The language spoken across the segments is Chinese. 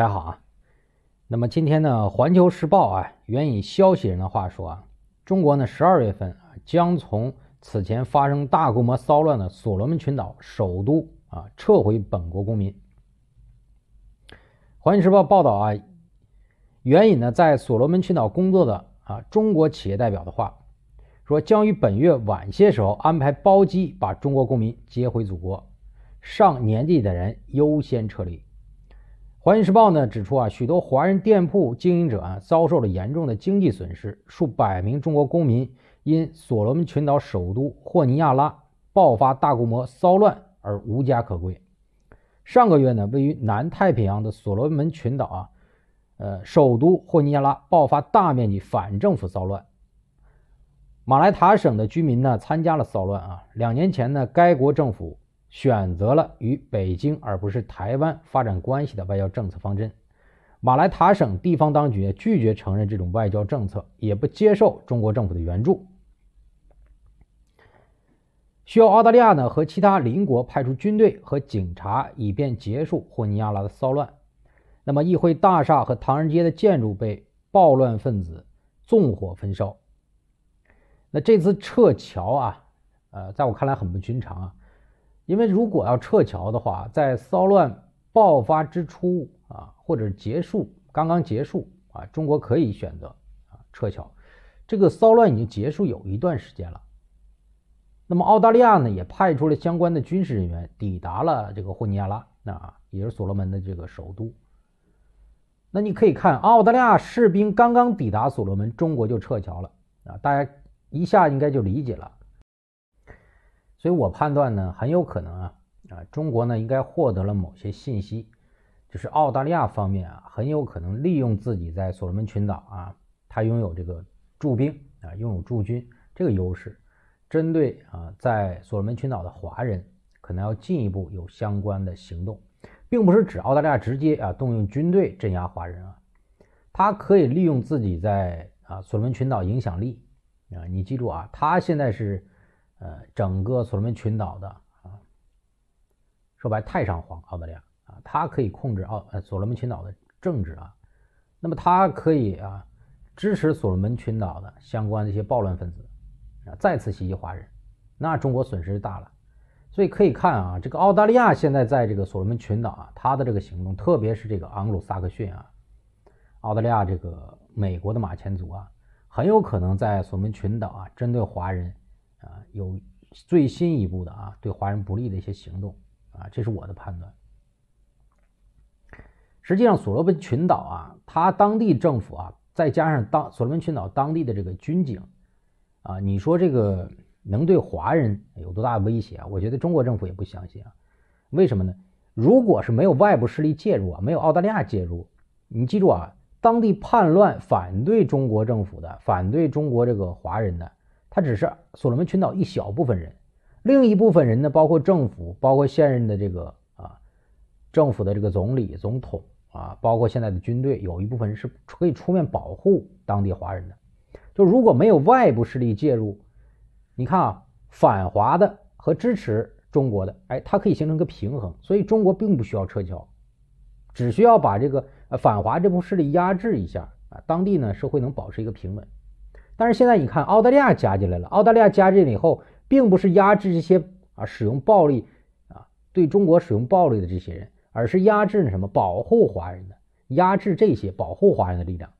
大家好啊，那么今天呢，《环球时报》啊，援引消息人的话说啊，中国呢，十二月份啊，将从此前发生大规模骚乱的所罗门群岛首都啊，撤回本国公民。《环球时报》报道啊，援引呢，在所罗门群岛工作的啊，中国企业代表的话，说将于本月晚些时候安排包机把中国公民接回祖国，上年纪的人优先撤离。《华人时报》呢指出啊，许多华人店铺经营者啊遭受了严重的经济损失，数百名中国公民因所罗门群岛首都霍尼亚拉爆发大规模骚乱而无家可归。上个月呢，位于南太平洋的所罗门群岛啊，呃，首都霍尼亚拉爆发大面积反政府骚乱。马来塔省的居民呢参加了骚乱啊。两年前呢，该国政府。选择了与北京而不是台湾发展关系的外交政策方针，马来塔省地方当局拒绝承认这种外交政策，也不接受中国政府的援助。需要澳大利亚呢和其他邻国派出军队和警察，以便结束霍尼亚拉的骚乱。那么，议会大厦和唐人街的建筑被暴乱分子纵火焚烧。那这次撤侨啊，呃，在我看来很不寻常啊。因为如果要撤侨的话，在骚乱爆发之初啊，或者结束刚刚结束啊，中国可以选择啊撤侨。这个骚乱已经结束有一段时间了。那么澳大利亚呢，也派出了相关的军事人员抵达了这个霍尼亚拉啊，也是所罗门的这个首都。那你可以看，澳大利亚士兵刚刚抵达所罗门，中国就撤侨了啊！大家一下应该就理解了。所以我判断呢，很有可能啊啊，中国呢应该获得了某些信息，就是澳大利亚方面啊，很有可能利用自己在所罗门群岛啊，他拥有这个驻兵啊，拥有驻军这个优势，针对啊在所罗门群岛的华人，可能要进一步有相关的行动，并不是指澳大利亚直接啊动用军队镇压华人啊，他可以利用自己在啊所罗门群岛影响力啊，你记住啊，他现在是。呃，整个所罗门群岛的啊，说白，太上皇澳大利亚啊，他可以控制澳呃所罗门群岛的政治啊，那么他可以啊支持所罗门群岛的相关的一些暴乱分子啊再次袭击华人，那中国损失大了。所以可以看啊，这个澳大利亚现在在这个所罗门群岛啊，他的这个行动，特别是这个昂鲁萨克逊啊，澳大利亚这个美国的马前卒啊，很有可能在所罗门群岛啊针对华人。啊，有最新一步的啊，对华人不利的一些行动啊，这是我的判断。实际上，所罗门群岛啊，它当地政府啊，再加上当所罗门群岛当地的这个军警啊，你说这个能对华人有多大威胁啊？我觉得中国政府也不相信啊。为什么呢？如果是没有外部势力介入啊，没有澳大利亚介入，你记住啊，当地叛乱反对中国政府的，反对中国这个华人的。他只是所罗门群岛一小部分人，另一部分人呢，包括政府，包括现任的这个啊政府的这个总理、总统啊，包括现在的军队，有一部分人是可以出面保护当地华人的。就如果没有外部势力介入，你看啊，反华的和支持中国的，哎，它可以形成个平衡，所以中国并不需要撤侨，只需要把这个呃反华这部势力压制一下啊，当地呢社会能保持一个平稳。但是现在你看，澳大利亚加进来了。澳大利亚加进来以后，并不是压制这些啊使用暴力啊对中国使用暴力的这些人，而是压制那什么保护华人的，压制这些保护华人的力量，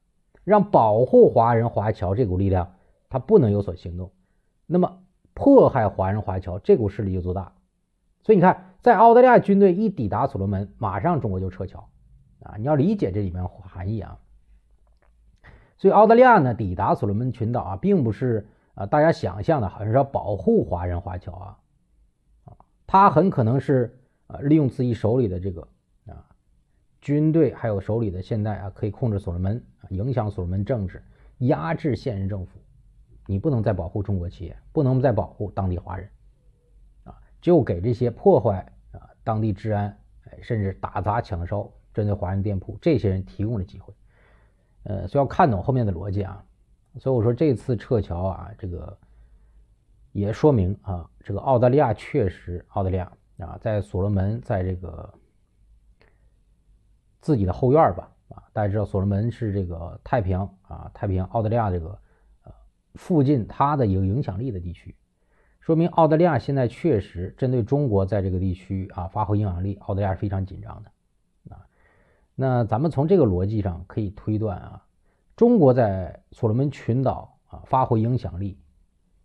让保护华人华侨这股力量他不能有所行动，那么迫害华人华侨这股势力就做大。所以你看，在澳大利亚军队一抵达所罗门，马上中国就撤侨。啊，你要理解这里面含义啊。所以澳大利亚呢抵达所罗门群岛啊，并不是啊大家想象的，好像是要保护华人华侨啊，啊，他很可能是啊利用自己手里的这个啊军队，还有手里的现代啊，可以控制所罗门，影响所罗门政治，压制现任政府。你不能再保护中国企业，不能再保护当地华人，啊，就给这些破坏啊当地治安，甚至打砸抢烧，针对华人店铺这些人提供了机会。呃，所以要看懂后面的逻辑啊，所以我说这次撤侨啊，这个也说明啊，这个澳大利亚确实，澳大利亚啊，在所罗门，在这个自己的后院吧啊，大家知道所罗门是这个太平洋啊，太平洋澳大利亚这个呃附近它的有影响力的地区，说明澳大利亚现在确实针对中国在这个地区啊发挥影响力，澳大利亚是非常紧张的。那咱们从这个逻辑上可以推断啊，中国在所罗门群岛啊发挥影响力，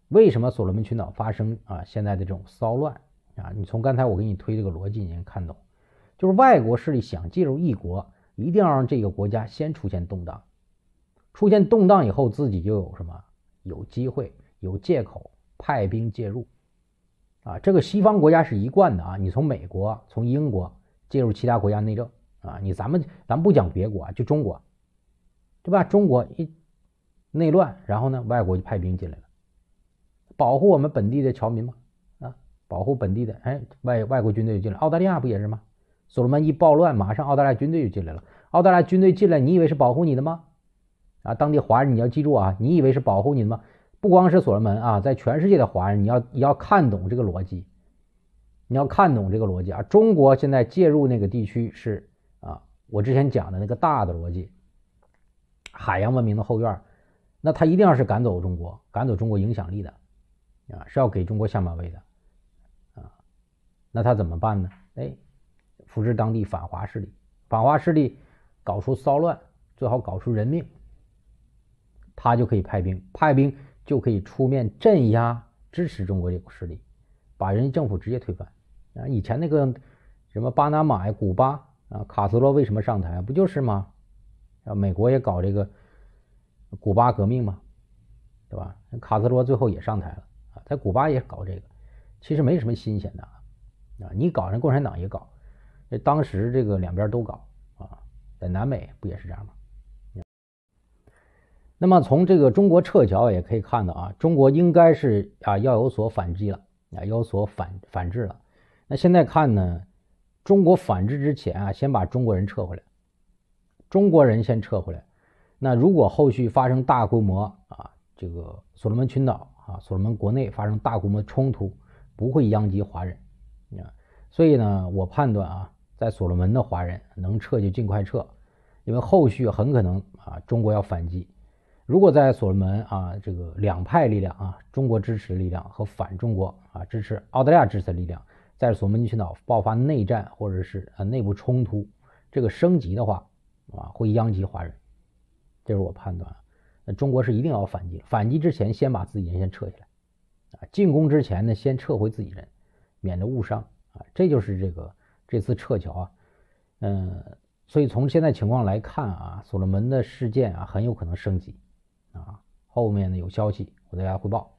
为什么所罗门群岛发生啊现在的这种骚乱啊？你从刚才我给你推这个逻辑，你能看懂？就是外国势力想介入一国，一定要让这个国家先出现动荡，出现动荡以后，自己就有什么有机会、有借口派兵介入啊？这个西方国家是一贯的啊，你从美国、从英国介入其他国家内政。啊，你咱们咱不讲别国，啊，就中国，对吧？中国一内乱，然后呢，外国就派兵进来了，保护我们本地的侨民嘛，啊，保护本地的，哎，外外国军队就进来。澳大利亚不也是吗？所罗门一暴乱，马上澳大利亚军队就进来了。澳大利亚军队进来，你以为是保护你的吗？啊，当地华人，你要记住啊，你以为是保护你的吗？不光是所罗门啊，在全世界的华人，你要你要看懂这个逻辑，你要看懂这个逻辑啊！中国现在介入那个地区是。我之前讲的那个大的逻辑，海洋文明的后院，那他一定要是赶走中国，赶走中国影响力的，啊，是要给中国下马威的，啊，那他怎么办呢？哎，扶持当地反华势力，反华势力搞出骚乱，最好搞出人命，他就可以派兵，派兵就可以出面镇压，支持中国这股势力，把人家政府直接推翻。啊，以前那个什么巴拿马呀、古巴。啊，卡斯罗为什么上台？不就是吗？啊，美国也搞这个古巴革命嘛，对吧？卡斯罗最后也上台了啊，在古巴也搞这个，其实没什么新鲜的啊。你搞，人共产党也搞，当时这个两边都搞啊，在南美不也是这样吗？那么从这个中国撤侨也可以看到啊，中国应该是啊要有所反击了啊，要有所反反制了。那现在看呢？中国反制之前啊，先把中国人撤回来，中国人先撤回来。那如果后续发生大规模啊，这个所罗门群岛啊，所罗门国内发生大规模冲突，不会殃及华人。啊，所以呢，我判断啊，在所罗门的华人能撤就尽快撤，因为后续很可能啊，中国要反击。如果在所罗门啊，这个两派力量啊，中国支持力量和反中国啊，支持澳大利亚支持力量。在所罗门群岛爆发内战或者是呃内部冲突，这个升级的话啊，会殃及华人，这是我判断。中国是一定要反击，反击之前先把自己人先撤下来啊，进攻之前呢先撤回自己人，免得误伤啊，这就是这个这次撤侨啊，嗯，所以从现在情况来看啊，所罗门的事件啊很有可能升级啊，后面呢有消息我大家汇报。